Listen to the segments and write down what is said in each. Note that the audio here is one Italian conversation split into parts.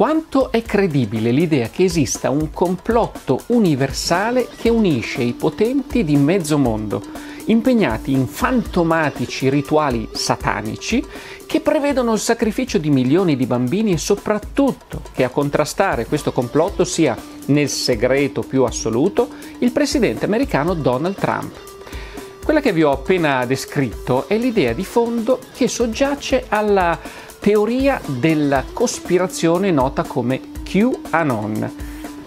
Quanto è credibile l'idea che esista un complotto universale che unisce i potenti di mezzo mondo, impegnati in fantomatici rituali satanici che prevedono il sacrificio di milioni di bambini e soprattutto che a contrastare questo complotto sia, nel segreto più assoluto, il presidente americano Donald Trump. Quella che vi ho appena descritto è l'idea di fondo che soggiace alla teoria della cospirazione nota come QAnon.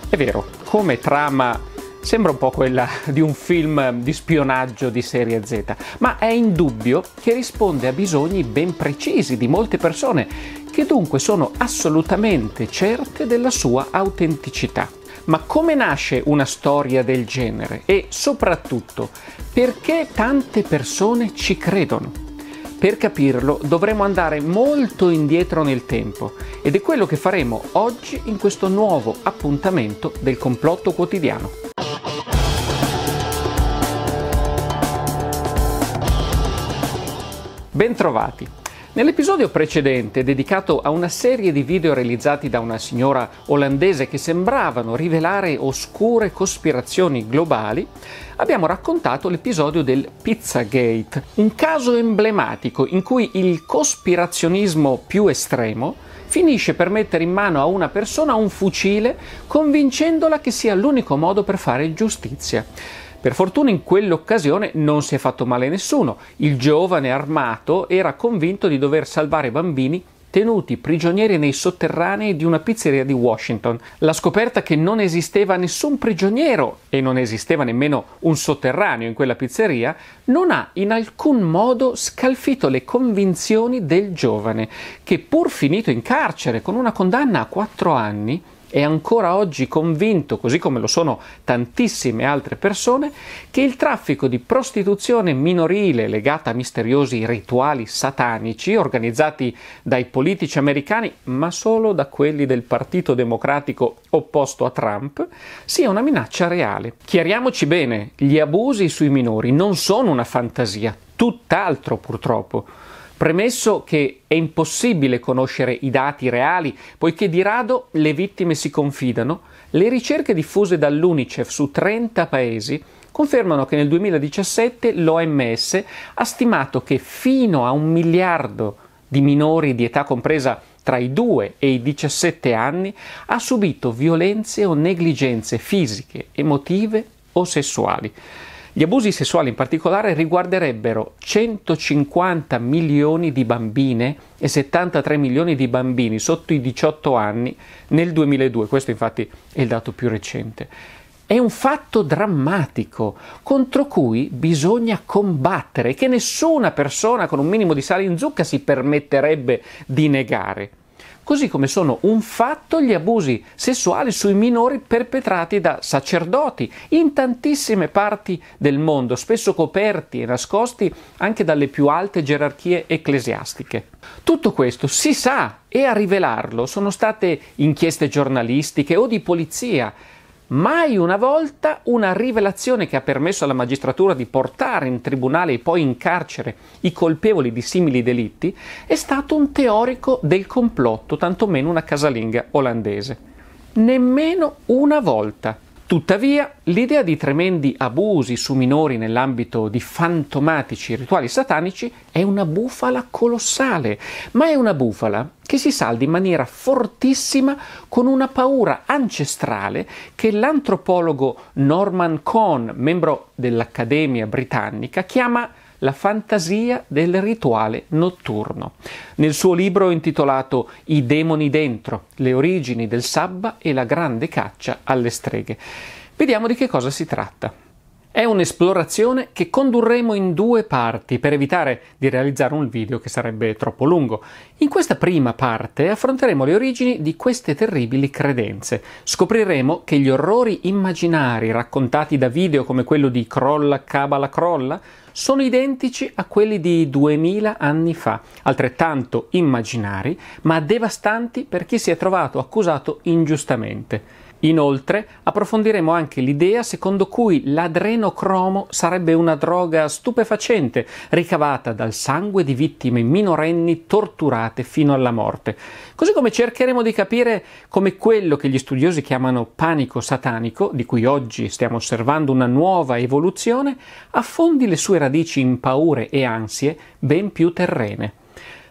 È vero, come trama sembra un po' quella di un film di spionaggio di serie Z, ma è indubbio che risponde a bisogni ben precisi di molte persone, che dunque sono assolutamente certe della sua autenticità. Ma come nasce una storia del genere e soprattutto perché tante persone ci credono? Per capirlo dovremo andare molto indietro nel tempo ed è quello che faremo oggi in questo nuovo appuntamento del complotto quotidiano. Bentrovati! Nell'episodio precedente, dedicato a una serie di video realizzati da una signora olandese che sembravano rivelare oscure cospirazioni globali, abbiamo raccontato l'episodio del Pizzagate, un caso emblematico in cui il cospirazionismo più estremo finisce per mettere in mano a una persona un fucile convincendola che sia l'unico modo per fare giustizia. Per fortuna in quell'occasione non si è fatto male a nessuno. Il giovane armato era convinto di dover salvare bambini tenuti prigionieri nei sotterranei di una pizzeria di Washington. La scoperta che non esisteva nessun prigioniero e non esisteva nemmeno un sotterraneo in quella pizzeria non ha in alcun modo scalfito le convinzioni del giovane, che pur finito in carcere con una condanna a quattro anni, è ancora oggi convinto, così come lo sono tantissime altre persone, che il traffico di prostituzione minorile legata a misteriosi rituali satanici organizzati dai politici americani, ma solo da quelli del Partito Democratico opposto a Trump, sia una minaccia reale. Chiariamoci bene, gli abusi sui minori non sono una fantasia, tutt'altro purtroppo. Premesso che è impossibile conoscere i dati reali, poiché di rado le vittime si confidano, le ricerche diffuse dall'UNICEF su 30 paesi confermano che nel 2017 l'OMS ha stimato che fino a un miliardo di minori di età compresa tra i 2 e i 17 anni ha subito violenze o negligenze fisiche, emotive o sessuali. Gli abusi sessuali in particolare riguarderebbero 150 milioni di bambine e 73 milioni di bambini sotto i 18 anni nel 2002, questo infatti è il dato più recente. È un fatto drammatico contro cui bisogna combattere, che nessuna persona con un minimo di sale in zucca si permetterebbe di negare così come sono un fatto gli abusi sessuali sui minori perpetrati da sacerdoti in tantissime parti del mondo, spesso coperti e nascosti anche dalle più alte gerarchie ecclesiastiche. Tutto questo si sa e a rivelarlo sono state inchieste giornalistiche o di polizia mai una volta una rivelazione che ha permesso alla magistratura di portare in tribunale e poi in carcere i colpevoli di simili delitti, è stato un teorico del complotto, tantomeno una casalinga olandese. Nemmeno una volta. Tuttavia, l'idea di tremendi abusi su minori nell'ambito di fantomatici rituali satanici è una bufala colossale, ma è una bufala che si salda in maniera fortissima con una paura ancestrale che l'antropologo Norman Cohn, membro dell'Accademia Britannica, chiama la fantasia del rituale notturno. Nel suo libro intitolato I demoni dentro, le origini del sabba e la grande caccia alle streghe. Vediamo di che cosa si tratta. È un'esplorazione che condurremo in due parti per evitare di realizzare un video che sarebbe troppo lungo. In questa prima parte affronteremo le origini di queste terribili credenze. Scopriremo che gli orrori immaginari raccontati da video come quello di Crolla Cabala Crolla sono identici a quelli di 2000 anni fa, altrettanto immaginari ma devastanti per chi si è trovato accusato ingiustamente. Inoltre approfondiremo anche l'idea secondo cui l'adrenocromo sarebbe una droga stupefacente ricavata dal sangue di vittime minorenni torturate fino alla morte. Così come cercheremo di capire come quello che gli studiosi chiamano panico satanico, di cui oggi stiamo osservando una nuova evoluzione, affondi le sue radici in paure e ansie ben più terrene.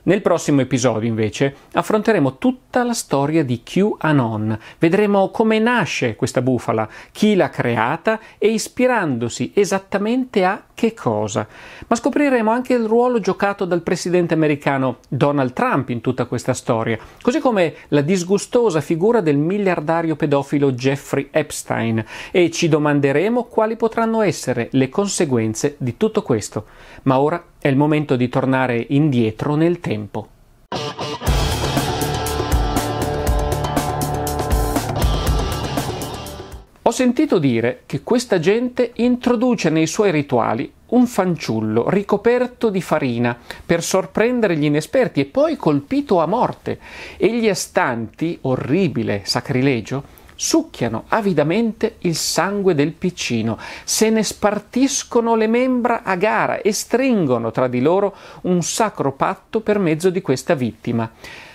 Nel prossimo episodio, invece, affronteremo tutta la storia di QAnon. Vedremo come nasce questa bufala, chi l'ha creata e ispirandosi esattamente a che cosa? Ma scopriremo anche il ruolo giocato dal presidente americano Donald Trump in tutta questa storia, così come la disgustosa figura del miliardario pedofilo Jeffrey Epstein e ci domanderemo quali potranno essere le conseguenze di tutto questo. Ma ora è il momento di tornare indietro nel tempo. Ho sentito dire che questa gente introduce nei suoi rituali un fanciullo ricoperto di farina per sorprendere gli inesperti e poi colpito a morte. E gli astanti, orribile sacrilegio, succhiano avidamente il sangue del piccino, se ne spartiscono le membra a gara e stringono tra di loro un sacro patto per mezzo di questa vittima.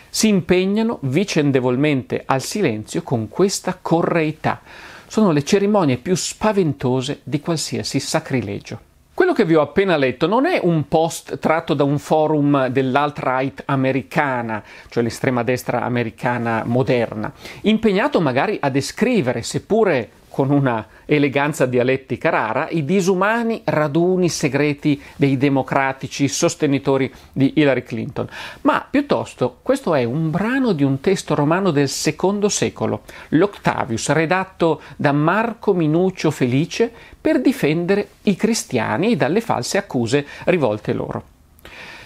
Si impegnano vicendevolmente al silenzio con questa correità sono le cerimonie più spaventose di qualsiasi sacrilegio. Quello che vi ho appena letto non è un post tratto da un forum dell'alt-right americana, cioè l'estrema destra americana moderna, impegnato magari a descrivere, seppure con una eleganza dialettica rara, i disumani raduni segreti dei democratici sostenitori di Hillary Clinton, ma piuttosto questo è un brano di un testo romano del secondo secolo, l'Octavius, redatto da Marco Minuccio Felice per difendere i cristiani dalle false accuse rivolte loro.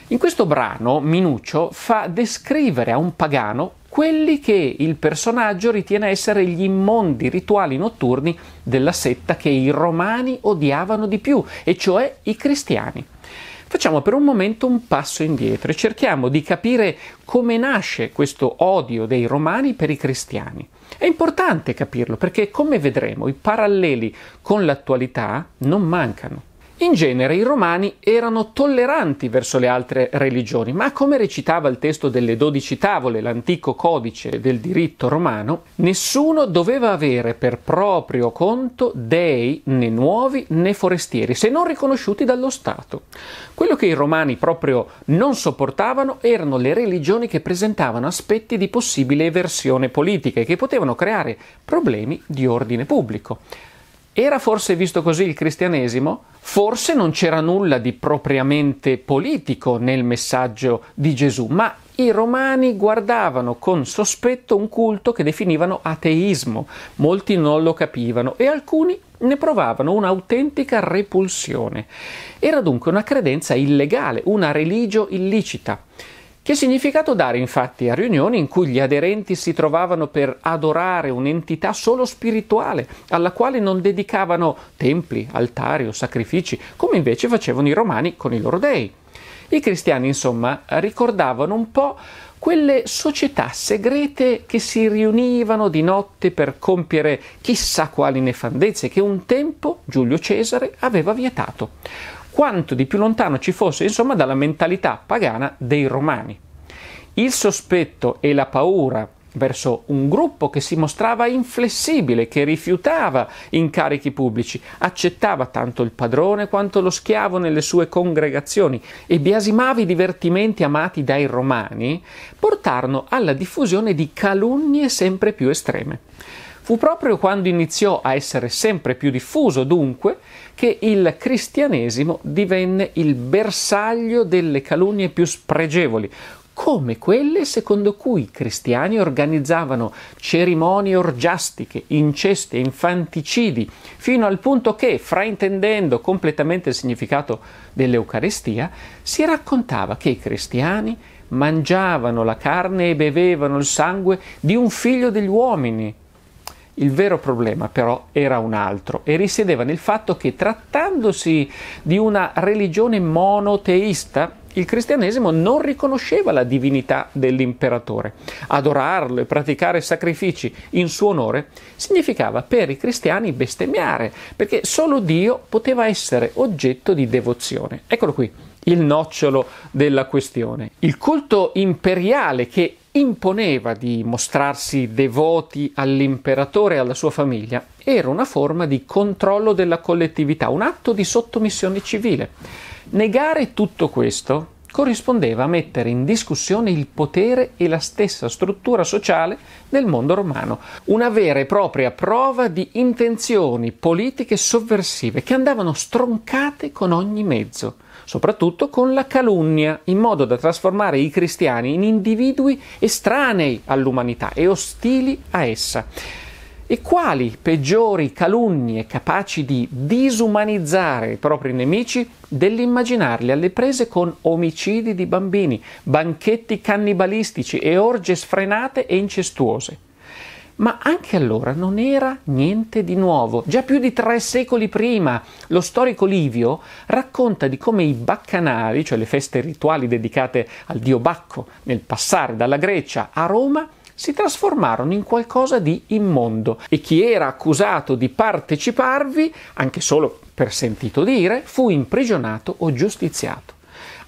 In questo brano Minuccio fa descrivere a un pagano quelli che il personaggio ritiene essere gli immondi rituali notturni della setta che i romani odiavano di più, e cioè i cristiani. Facciamo per un momento un passo indietro e cerchiamo di capire come nasce questo odio dei romani per i cristiani. È importante capirlo perché, come vedremo, i paralleli con l'attualità non mancano. In genere i romani erano tolleranti verso le altre religioni, ma come recitava il testo delle dodici tavole, l'antico codice del diritto romano, nessuno doveva avere per proprio conto dei né nuovi né forestieri, se non riconosciuti dallo Stato. Quello che i romani proprio non sopportavano erano le religioni che presentavano aspetti di possibile eversione politica e che potevano creare problemi di ordine pubblico. Era forse visto così il cristianesimo? Forse non c'era nulla di propriamente politico nel messaggio di Gesù, ma i romani guardavano con sospetto un culto che definivano ateismo, molti non lo capivano e alcuni ne provavano un'autentica repulsione. Era dunque una credenza illegale, una religio illicita. Che significato dare infatti a riunioni in cui gli aderenti si trovavano per adorare un'entità solo spirituale, alla quale non dedicavano templi, altari o sacrifici, come invece facevano i romani con i loro dei? I cristiani, insomma, ricordavano un po' quelle società segrete che si riunivano di notte per compiere chissà quali nefandezze che un tempo Giulio Cesare aveva vietato quanto di più lontano ci fosse insomma dalla mentalità pagana dei romani. Il sospetto e la paura verso un gruppo che si mostrava inflessibile, che rifiutava incarichi pubblici, accettava tanto il padrone quanto lo schiavo nelle sue congregazioni e biasimava i divertimenti amati dai romani, portarono alla diffusione di calunnie sempre più estreme. Fu proprio quando iniziò a essere sempre più diffuso, dunque, che il cristianesimo divenne il bersaglio delle calunnie più spregevoli, come quelle secondo cui i cristiani organizzavano cerimonie orgiastiche, inceste, infanticidi, fino al punto che, fraintendendo completamente il significato dell'Eucarestia, si raccontava che i cristiani mangiavano la carne e bevevano il sangue di un figlio degli uomini, il vero problema però era un altro e risiedeva nel fatto che trattandosi di una religione monoteista, il cristianesimo non riconosceva la divinità dell'imperatore. Adorarlo e praticare sacrifici in suo onore significava per i cristiani bestemmiare, perché solo Dio poteva essere oggetto di devozione. Eccolo qui il nocciolo della questione. Il culto imperiale che imponeva di mostrarsi devoti all'imperatore e alla sua famiglia era una forma di controllo della collettività, un atto di sottomissione civile. Negare tutto questo corrispondeva a mettere in discussione il potere e la stessa struttura sociale del mondo romano, una vera e propria prova di intenzioni politiche sovversive che andavano stroncate con ogni mezzo soprattutto con la calunnia, in modo da trasformare i cristiani in individui estranei all'umanità e ostili a essa. E quali peggiori calunnie capaci di disumanizzare i propri nemici dell'immaginarli alle prese con omicidi di bambini, banchetti cannibalistici e orge sfrenate e incestuose? Ma anche allora non era niente di nuovo. Già più di tre secoli prima lo storico Livio racconta di come i baccanali, cioè le feste rituali dedicate al dio Bacco, nel passare dalla Grecia a Roma, si trasformarono in qualcosa di immondo e chi era accusato di parteciparvi, anche solo per sentito dire, fu imprigionato o giustiziato.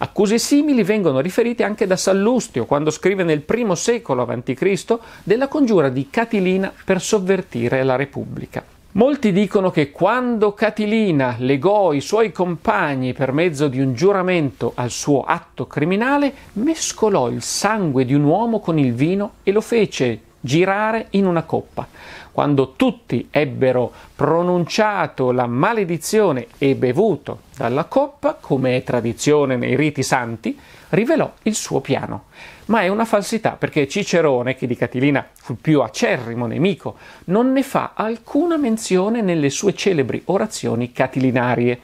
Accuse simili vengono riferite anche da Sallustio quando scrive nel primo secolo a.C. della congiura di Catilina per sovvertire la Repubblica. Molti dicono che quando Catilina legò i suoi compagni per mezzo di un giuramento al suo atto criminale, mescolò il sangue di un uomo con il vino e lo fece girare in una coppa quando tutti ebbero pronunciato la maledizione e bevuto dalla coppa, come è tradizione nei riti santi, rivelò il suo piano. Ma è una falsità perché Cicerone, che di Catilina fu il più acerrimo nemico, non ne fa alcuna menzione nelle sue celebri orazioni catilinarie.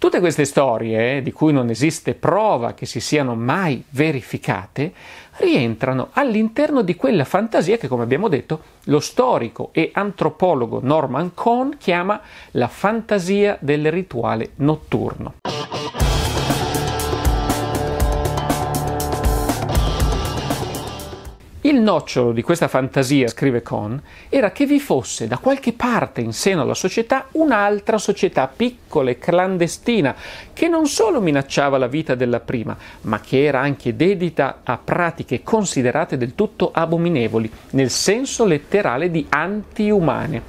Tutte queste storie, di cui non esiste prova che si siano mai verificate, rientrano all'interno di quella fantasia che, come abbiamo detto, lo storico e antropologo Norman Cohn chiama la fantasia del rituale notturno. Il nocciolo di questa fantasia, scrive Kohn, era che vi fosse da qualche parte in seno alla società un'altra società piccola e clandestina che non solo minacciava la vita della prima, ma che era anche dedita a pratiche considerate del tutto abominevoli, nel senso letterale di antiumane.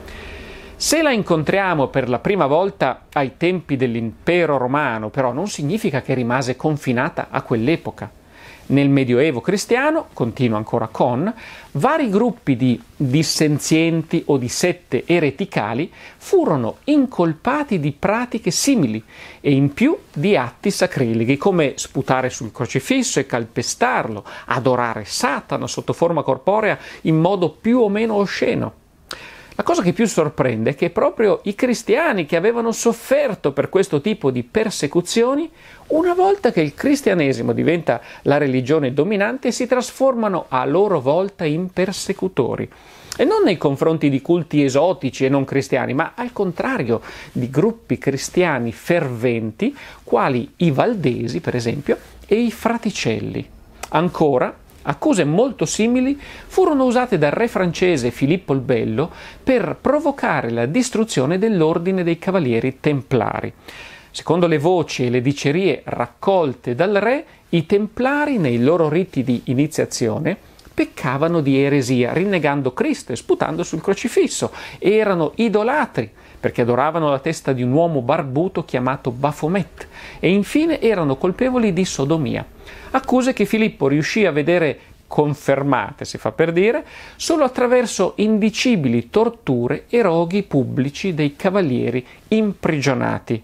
Se la incontriamo per la prima volta ai tempi dell'impero romano, però non significa che rimase confinata a quell'epoca. Nel Medioevo cristiano, continua ancora con, vari gruppi di dissenzienti o di sette ereticali furono incolpati di pratiche simili e in più di atti sacrileghi come sputare sul crocifisso e calpestarlo, adorare Satana sotto forma corporea in modo più o meno osceno. La cosa che più sorprende è che proprio i cristiani che avevano sofferto per questo tipo di persecuzioni, una volta che il cristianesimo diventa la religione dominante, si trasformano a loro volta in persecutori. E non nei confronti di culti esotici e non cristiani, ma al contrario di gruppi cristiani ferventi, quali i Valdesi, per esempio, e i Fraticelli. Ancora, Accuse molto simili furono usate dal re francese Filippo il Bello per provocare la distruzione dell'ordine dei cavalieri templari. Secondo le voci e le dicerie raccolte dal re, i templari nei loro riti di iniziazione peccavano di eresia, rinnegando Cristo e sputando sul crocifisso, erano idolatri perché adoravano la testa di un uomo barbuto chiamato Bafomet, e infine erano colpevoli di sodomia, accuse che Filippo riuscì a vedere confermate, si fa per dire, solo attraverso indicibili torture e roghi pubblici dei cavalieri imprigionati.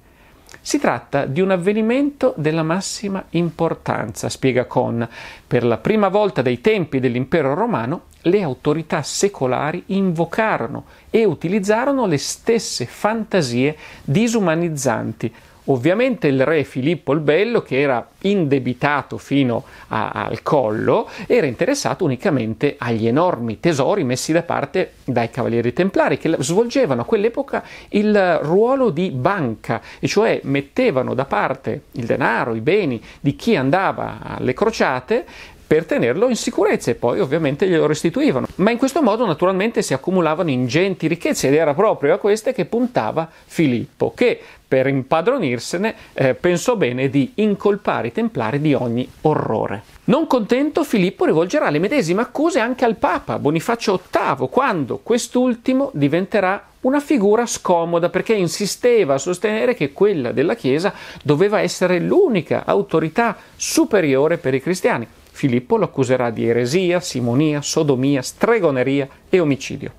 Si tratta di un avvenimento della massima importanza, spiega Con. Per la prima volta dai tempi dell'impero romano, le autorità secolari invocarono e utilizzarono le stesse fantasie disumanizzanti Ovviamente il re Filippo il Bello, che era indebitato fino a, al collo, era interessato unicamente agli enormi tesori messi da parte dai cavalieri templari, che svolgevano a quell'epoca il ruolo di banca, e cioè mettevano da parte il denaro, i beni di chi andava alle crociate, per tenerlo in sicurezza e poi ovviamente glielo restituivano. Ma in questo modo naturalmente si accumulavano ingenti ricchezze ed era proprio a queste che puntava Filippo, che per impadronirsene eh, pensò bene di incolpare i templari di ogni orrore. Non contento, Filippo rivolgerà le medesime accuse anche al Papa Bonifacio VIII, quando quest'ultimo diventerà una figura scomoda perché insisteva a sostenere che quella della Chiesa doveva essere l'unica autorità superiore per i cristiani. Filippo lo accuserà di eresia, simonia, sodomia, stregoneria e omicidio.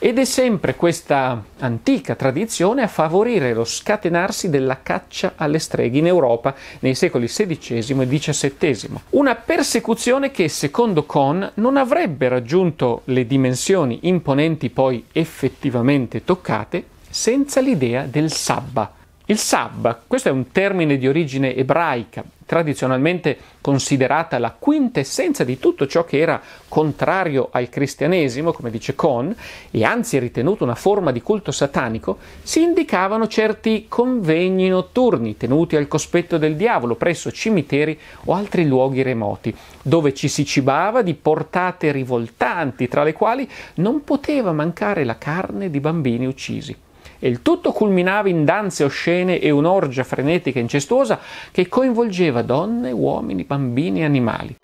Ed è sempre questa antica tradizione a favorire lo scatenarsi della caccia alle streghe in Europa nei secoli XVI e XVII. Una persecuzione che, secondo Kohn, non avrebbe raggiunto le dimensioni imponenti poi effettivamente toccate senza l'idea del sabba, il sabba, questo è un termine di origine ebraica, tradizionalmente considerata la quintessenza di tutto ciò che era contrario al cristianesimo, come dice Kohn, e anzi ritenuto una forma di culto satanico, si indicavano certi convegni notturni tenuti al cospetto del diavolo presso cimiteri o altri luoghi remoti, dove ci si cibava di portate rivoltanti, tra le quali non poteva mancare la carne di bambini uccisi e il tutto culminava in danze oscene e un'orgia frenetica e incestuosa che coinvolgeva donne, uomini, bambini e animali.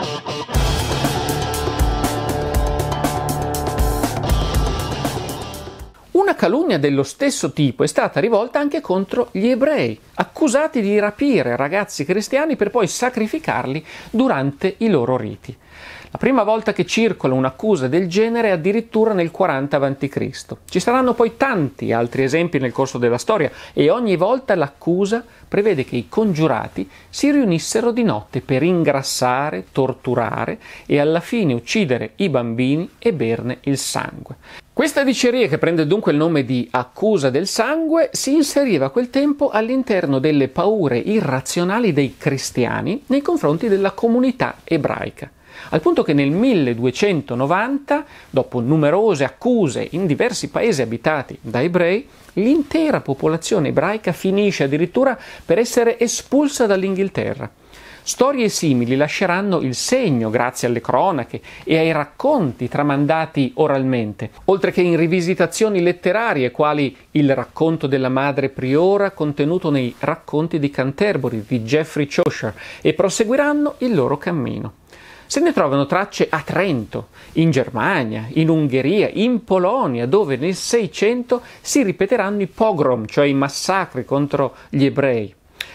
Una calunnia dello stesso tipo è stata rivolta anche contro gli ebrei, accusati di rapire ragazzi cristiani per poi sacrificarli durante i loro riti. La prima volta che circola un'accusa del genere è addirittura nel 40 a.C. Ci saranno poi tanti altri esempi nel corso della storia e ogni volta l'accusa prevede che i congiurati si riunissero di notte per ingrassare, torturare e alla fine uccidere i bambini e berne il sangue. Questa diceria, che prende dunque il nome di accusa del sangue, si inseriva a quel tempo all'interno delle paure irrazionali dei cristiani nei confronti della comunità ebraica al punto che nel 1290, dopo numerose accuse in diversi paesi abitati da ebrei, l'intera popolazione ebraica finisce addirittura per essere espulsa dall'Inghilterra. Storie simili lasceranno il segno grazie alle cronache e ai racconti tramandati oralmente, oltre che in rivisitazioni letterarie quali il racconto della madre priora contenuto nei racconti di Canterbury di Geoffrey Chaucer e proseguiranno il loro cammino. Se ne trovano tracce a Trento, in Germania, in Ungheria, in Polonia, dove nel 600 si ripeteranno i pogrom, cioè i massacri contro gli ebrei.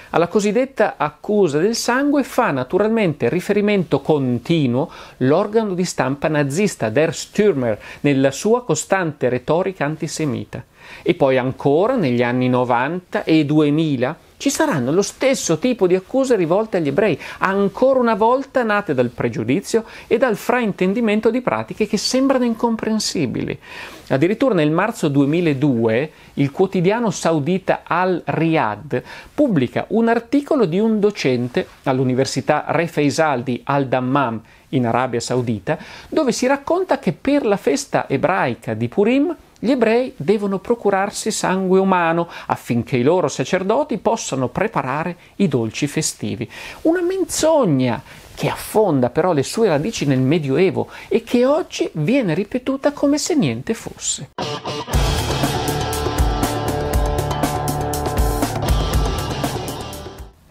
Alla cosiddetta accusa del sangue fa naturalmente riferimento continuo l'organo di stampa nazista Der Stürmer nella sua costante retorica antisemita. E poi ancora negli anni 90 e 2000 ci saranno lo stesso tipo di accuse rivolte agli ebrei, ancora una volta nate dal pregiudizio e dal fraintendimento di pratiche che sembrano incomprensibili. Addirittura nel marzo 2002 il quotidiano saudita Al Riyadh pubblica un articolo di un docente all'Università Re Faisal di Al Dammam in Arabia Saudita, dove si racconta che per la festa ebraica di Purim gli ebrei devono procurarsi sangue umano affinché i loro sacerdoti possano preparare i dolci festivi. Una menzogna che affonda però le sue radici nel Medioevo e che oggi viene ripetuta come se niente fosse.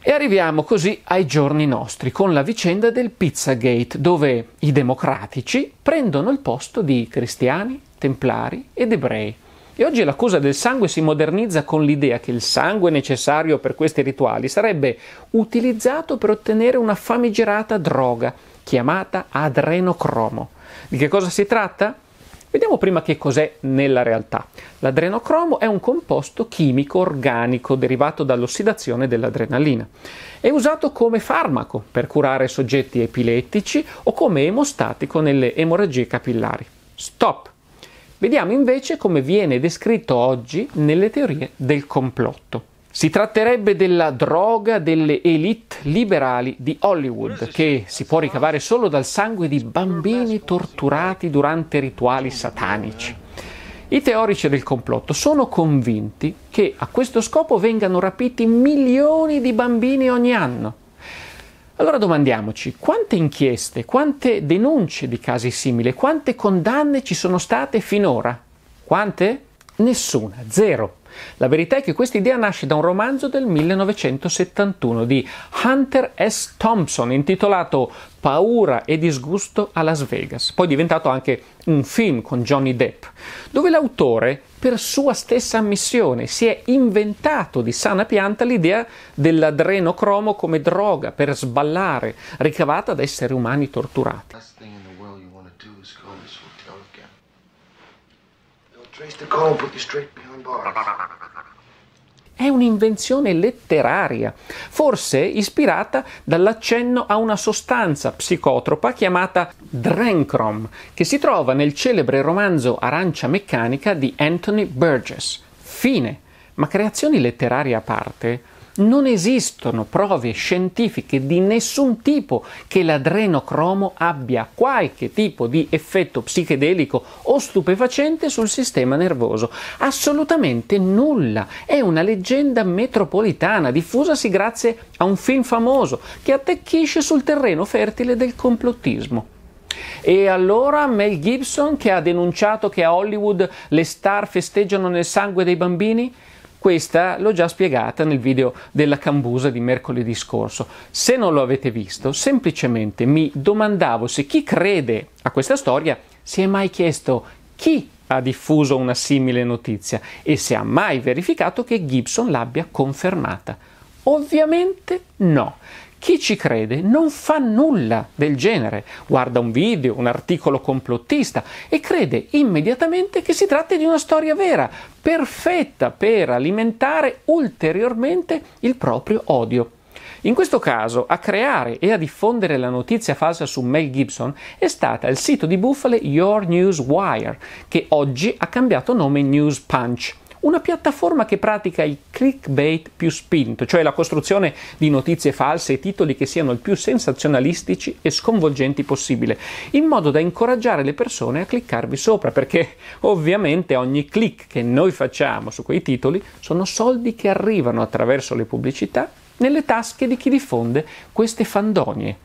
E arriviamo così ai giorni nostri, con la vicenda del Pizzagate, dove i democratici prendono il posto di cristiani, templari ed ebrei. E oggi la cosa del sangue si modernizza con l'idea che il sangue necessario per questi rituali sarebbe utilizzato per ottenere una famigerata droga chiamata adrenocromo. Di che cosa si tratta? Vediamo prima che cos'è nella realtà. L'adrenocromo è un composto chimico organico derivato dall'ossidazione dell'adrenalina. È usato come farmaco per curare soggetti epilettici o come emostatico nelle emorragie capillari. Stop! Vediamo invece come viene descritto oggi nelle teorie del complotto. Si tratterebbe della droga delle elite liberali di Hollywood, che si può ricavare solo dal sangue di bambini torturati durante rituali satanici. I teorici del complotto sono convinti che a questo scopo vengano rapiti milioni di bambini ogni anno allora domandiamoci quante inchieste, quante denunce di casi simili, quante condanne ci sono state finora? Quante? Nessuna, zero. La verità è che questa idea nasce da un romanzo del 1971 di Hunter S. Thompson intitolato Paura e disgusto a Las Vegas, poi diventato anche un film con Johnny Depp, dove l'autore, per sua stessa ammissione, si è inventato di sana pianta l'idea dell'adrenocromo come droga per sballare, ricavata da esseri umani torturati. È un'invenzione letteraria, forse ispirata dall'accenno a una sostanza psicotropa chiamata Drenchrom, che si trova nel celebre romanzo Arancia meccanica di Anthony Burgess. Fine. Ma creazioni letterarie a parte, non esistono prove scientifiche di nessun tipo che l'adrenocromo abbia qualche tipo di effetto psichedelico o stupefacente sul sistema nervoso. Assolutamente nulla. È una leggenda metropolitana diffusasi grazie a un film famoso che attecchisce sul terreno fertile del complottismo. E allora Mel Gibson che ha denunciato che a Hollywood le star festeggiano nel sangue dei bambini? Questa l'ho già spiegata nel video della cambusa di mercoledì scorso. Se non lo avete visto, semplicemente mi domandavo se chi crede a questa storia si è mai chiesto chi ha diffuso una simile notizia e se ha mai verificato che Gibson l'abbia confermata. Ovviamente no. Chi ci crede non fa nulla del genere, guarda un video, un articolo complottista e crede immediatamente che si tratti di una storia vera, perfetta per alimentare ulteriormente il proprio odio. In questo caso, a creare e a diffondere la notizia falsa su Mel Gibson è stata il sito di bufale Your News Wire, che oggi ha cambiato nome in News Punch una piattaforma che pratica il clickbait più spinto, cioè la costruzione di notizie false e titoli che siano il più sensazionalistici e sconvolgenti possibile, in modo da incoraggiare le persone a cliccarvi sopra, perché ovviamente ogni click che noi facciamo su quei titoli sono soldi che arrivano attraverso le pubblicità nelle tasche di chi diffonde queste fandonie.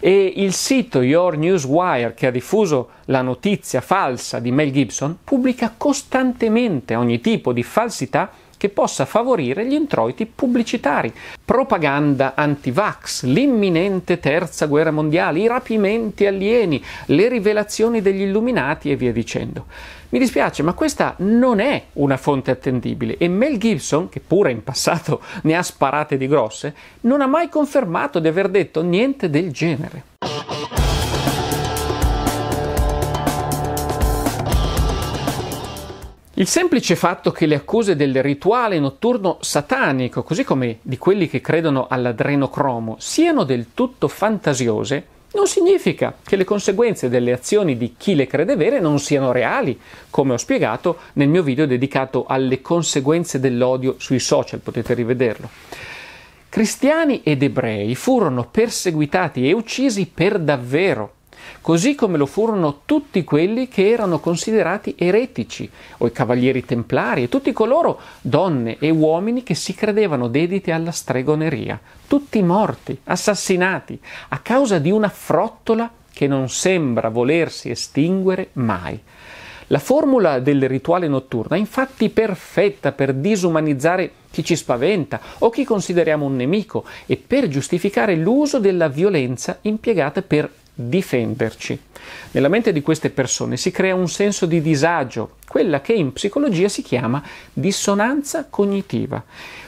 E il sito Your News Wire, che ha diffuso la notizia falsa di Mel Gibson, pubblica costantemente ogni tipo di falsità che possa favorire gli introiti pubblicitari. Propaganda anti-vax, l'imminente terza guerra mondiale, i rapimenti alieni, le rivelazioni degli illuminati e via dicendo. Mi dispiace, ma questa non è una fonte attendibile e Mel Gibson, che pure in passato ne ha sparate di grosse, non ha mai confermato di aver detto niente del genere. Il semplice fatto che le accuse del rituale notturno satanico, così come di quelli che credono all'adrenocromo, siano del tutto fantasiose, non significa che le conseguenze delle azioni di chi le crede vere non siano reali, come ho spiegato nel mio video dedicato alle conseguenze dell'odio sui social, potete rivederlo. Cristiani ed ebrei furono perseguitati e uccisi per davvero così come lo furono tutti quelli che erano considerati eretici, o i cavalieri templari, e tutti coloro, donne e uomini, che si credevano dediti alla stregoneria, tutti morti, assassinati, a causa di una frottola che non sembra volersi estinguere mai. La formula del rituale notturno è infatti perfetta per disumanizzare chi ci spaventa o chi consideriamo un nemico e per giustificare l'uso della violenza impiegata per difenderci. Nella mente di queste persone si crea un senso di disagio, quella che in psicologia si chiama dissonanza cognitiva.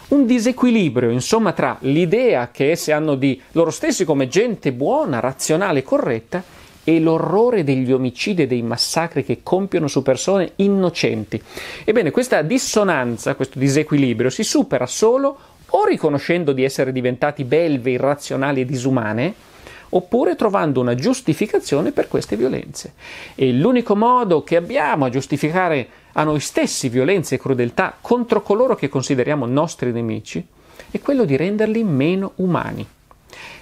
Un disequilibrio, insomma, tra l'idea che esse hanno di loro stessi come gente buona, razionale, corretta, e l'orrore degli omicidi e dei massacri che compiono su persone innocenti. Ebbene, questa dissonanza, questo disequilibrio si supera solo o riconoscendo di essere diventati belve, irrazionali e disumane, oppure trovando una giustificazione per queste violenze. E l'unico modo che abbiamo a giustificare a noi stessi violenze e crudeltà contro coloro che consideriamo nostri nemici è quello di renderli meno umani.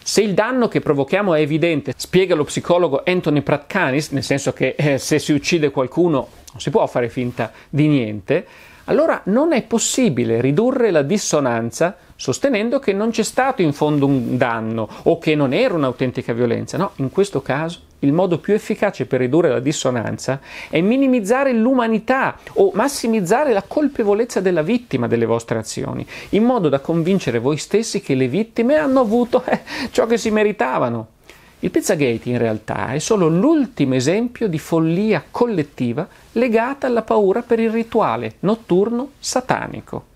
Se il danno che provochiamo è evidente, spiega lo psicologo Anthony Pratkanis, nel senso che eh, se si uccide qualcuno non si può fare finta di niente, allora non è possibile ridurre la dissonanza sostenendo che non c'è stato in fondo un danno o che non era un'autentica violenza. No, in questo caso il modo più efficace per ridurre la dissonanza è minimizzare l'umanità o massimizzare la colpevolezza della vittima delle vostre azioni, in modo da convincere voi stessi che le vittime hanno avuto eh, ciò che si meritavano. Il Pizzagate in realtà è solo l'ultimo esempio di follia collettiva legata alla paura per il rituale notturno satanico.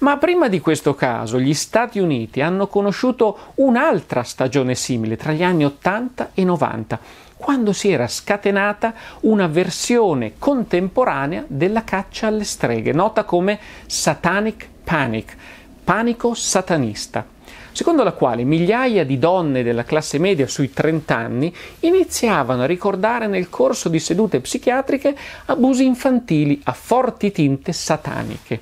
Ma prima di questo caso gli Stati Uniti hanno conosciuto un'altra stagione simile tra gli anni 80 e 90, quando si era scatenata una versione contemporanea della caccia alle streghe, nota come Satanic Panic, panico satanista secondo la quale migliaia di donne della classe media sui 30 anni iniziavano a ricordare nel corso di sedute psichiatriche abusi infantili a forti tinte sataniche.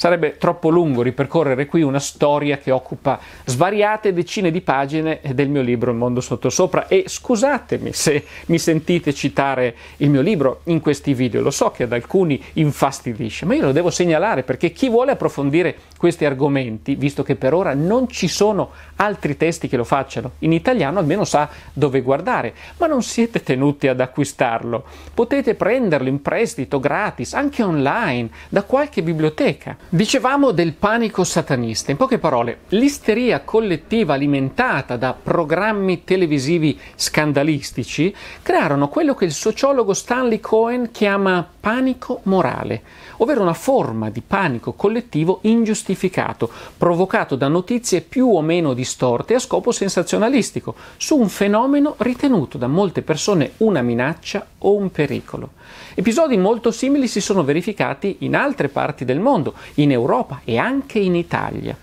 Sarebbe troppo lungo ripercorrere qui una storia che occupa svariate decine di pagine del mio libro Il mondo sottosopra e scusatemi se mi sentite citare il mio libro in questi video, lo so che ad alcuni infastidisce, ma io lo devo segnalare perché chi vuole approfondire questi argomenti, visto che per ora non ci sono altri testi che lo facciano, in italiano almeno sa dove guardare, ma non siete tenuti ad acquistarlo. Potete prenderlo in prestito gratis, anche online, da qualche biblioteca. Dicevamo del panico satanista, in poche parole, l'isteria collettiva alimentata da programmi televisivi scandalistici crearono quello che il sociologo Stanley Cohen chiama panico morale, ovvero una forma di panico collettivo ingiustificato, provocato da notizie più o meno distorte a scopo sensazionalistico, su un fenomeno ritenuto da molte persone una minaccia o un pericolo. Episodi molto simili si sono verificati in altre parti del mondo, in Europa e anche in Italia.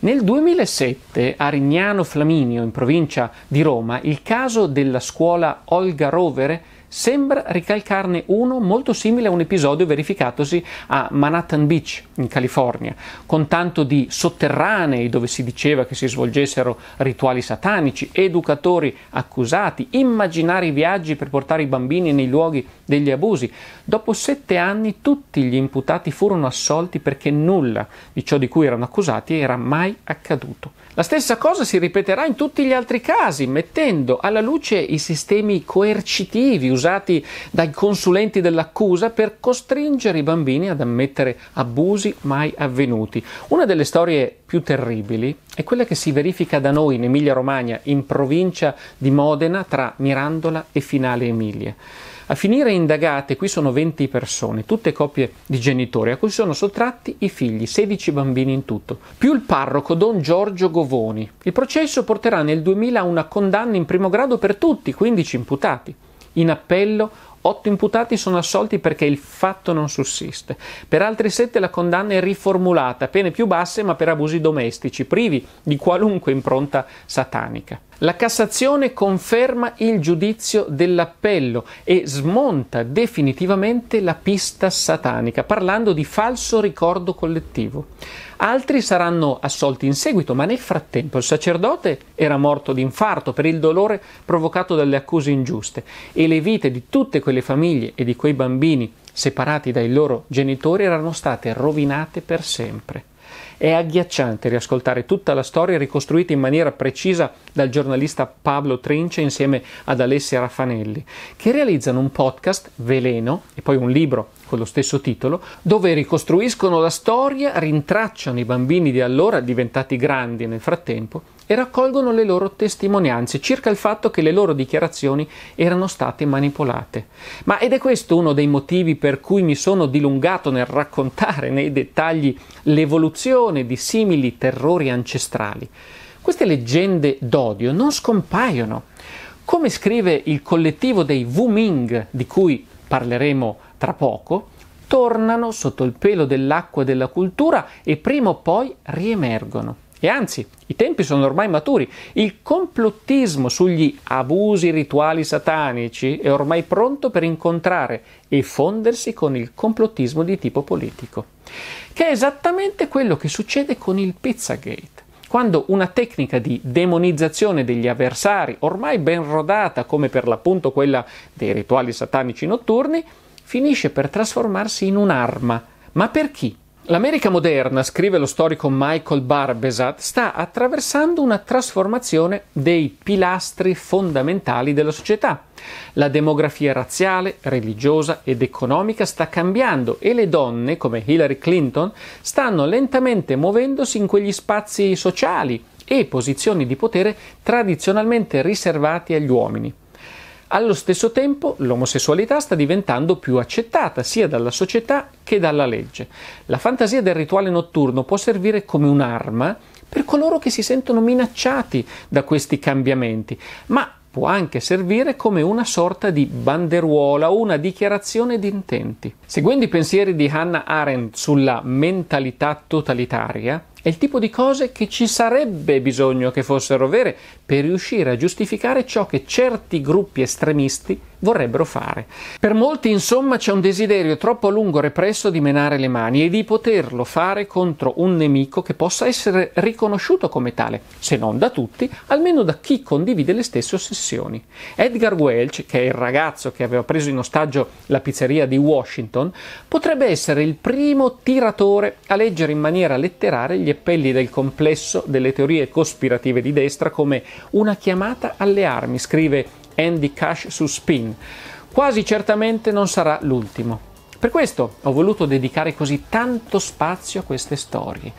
Nel 2007 a Rignano Flaminio, in provincia di Roma, il caso della scuola Olga Rovere sembra ricalcarne uno molto simile a un episodio verificatosi a Manhattan Beach, in California, con tanto di sotterranei dove si diceva che si svolgessero rituali satanici, educatori accusati, immaginari viaggi per portare i bambini nei luoghi degli abusi. Dopo sette anni tutti gli imputati furono assolti perché nulla di ciò di cui erano accusati era mai accaduto. La stessa cosa si ripeterà in tutti gli altri casi, mettendo alla luce i sistemi coercitivi usati dai consulenti dell'accusa per costringere i bambini ad ammettere abusi mai avvenuti. Una delle storie più terribili è quella che si verifica da noi in Emilia Romagna, in provincia di Modena, tra Mirandola e Finale Emilia. A finire indagate, qui sono 20 persone, tutte coppie di genitori, a cui sono sottratti i figli, 16 bambini in tutto, più il parroco Don Giorgio Govoni. Il processo porterà nel 2000 a una condanna in primo grado per tutti, 15 imputati. In appello, 8 imputati sono assolti perché il fatto non sussiste. Per altri 7 la condanna è riformulata, pene più basse ma per abusi domestici, privi di qualunque impronta satanica. La Cassazione conferma il giudizio dell'appello e smonta definitivamente la pista satanica, parlando di falso ricordo collettivo. Altri saranno assolti in seguito, ma nel frattempo il sacerdote era morto di infarto per il dolore provocato dalle accuse ingiuste e le vite di tutte quelle famiglie e di quei bambini separati dai loro genitori erano state rovinate per sempre. È agghiacciante riascoltare tutta la storia ricostruita in maniera precisa dal giornalista Pablo Trince insieme ad Alessia Raffanelli, che realizzano un podcast, Veleno, e poi un libro, con lo stesso titolo, dove ricostruiscono la storia, rintracciano i bambini di allora diventati grandi nel frattempo e raccolgono le loro testimonianze circa il fatto che le loro dichiarazioni erano state manipolate. Ma ed è questo uno dei motivi per cui mi sono dilungato nel raccontare nei dettagli l'evoluzione di simili terrori ancestrali. Queste leggende d'odio non scompaiono. Come scrive il collettivo dei Wu Ming, di cui parleremo tra poco, tornano sotto il pelo dell'acqua della cultura e prima o poi riemergono. E anzi, i tempi sono ormai maturi. Il complottismo sugli abusi rituali satanici è ormai pronto per incontrare e fondersi con il complottismo di tipo politico, che è esattamente quello che succede con il Pizzagate. Quando una tecnica di demonizzazione degli avversari, ormai ben rodata come per l'appunto quella dei rituali satanici notturni, finisce per trasformarsi in un'arma. Ma per chi? L'America moderna, scrive lo storico Michael Barbesat, sta attraversando una trasformazione dei pilastri fondamentali della società. La demografia razziale, religiosa ed economica sta cambiando e le donne, come Hillary Clinton, stanno lentamente muovendosi in quegli spazi sociali e posizioni di potere tradizionalmente riservati agli uomini. Allo stesso tempo l'omosessualità sta diventando più accettata sia dalla società che dalla legge. La fantasia del rituale notturno può servire come un'arma per coloro che si sentono minacciati da questi cambiamenti, ma può anche servire come una sorta di banderuola o una dichiarazione di intenti. Seguendo i pensieri di Hannah Arendt sulla mentalità totalitaria, è il tipo di cose che ci sarebbe bisogno che fossero vere per riuscire a giustificare ciò che certi gruppi estremisti vorrebbero fare. Per molti, insomma, c'è un desiderio troppo a lungo represso di menare le mani e di poterlo fare contro un nemico che possa essere riconosciuto come tale, se non da tutti, almeno da chi condivide le stesse ossessioni. Edgar Welch, che è il ragazzo che aveva preso in ostaggio la pizzeria di Washington, potrebbe essere il primo tiratore a leggere in maniera letteraria gli appelli del complesso delle teorie cospirative di destra come una chiamata alle armi, scrive Andy Cash su Spin. Quasi certamente non sarà l'ultimo. Per questo ho voluto dedicare così tanto spazio a queste storie.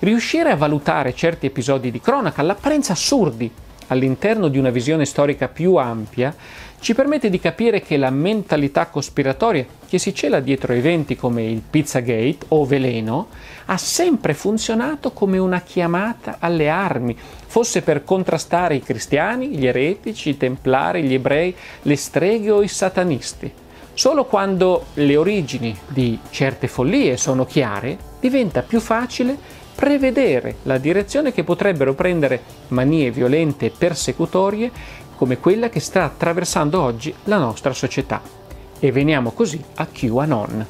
Riuscire a valutare certi episodi di cronaca all'apparenza assurdi all'interno di una visione storica più ampia ci permette di capire che la mentalità cospiratoria che si cela dietro eventi come il Pizzagate o Veleno ha sempre funzionato come una chiamata alle armi, fosse per contrastare i cristiani, gli eretici, i templari, gli ebrei, le streghe o i satanisti. Solo quando le origini di certe follie sono chiare, diventa più facile prevedere la direzione che potrebbero prendere manie violente e persecutorie come quella che sta attraversando oggi la nostra società. E veniamo così a QAnon.